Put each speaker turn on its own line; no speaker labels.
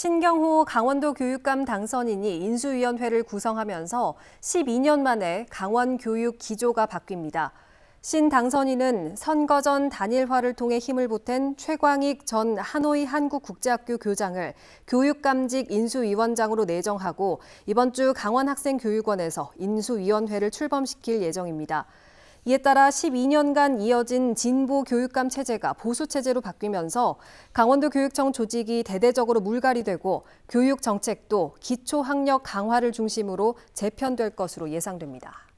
신경호 강원도 교육감 당선인이 인수위원회를 구성하면서 12년 만에 강원 교육 기조가 바뀝니다. 신 당선인은 선거 전 단일화를 통해 힘을 보탠 최광익 전 하노이 한국국제학교 교장을 교육감직 인수위원장으로 내정하고 이번 주 강원학생교육원에서 인수위원회를 출범시킬 예정입니다. 이에 따라 12년간 이어진 진보 교육감 체제가 보수 체제로 바뀌면서 강원도 교육청 조직이 대대적으로 물갈이 되고 교육 정책도 기초 학력 강화를 중심으로 재편될 것으로 예상됩니다.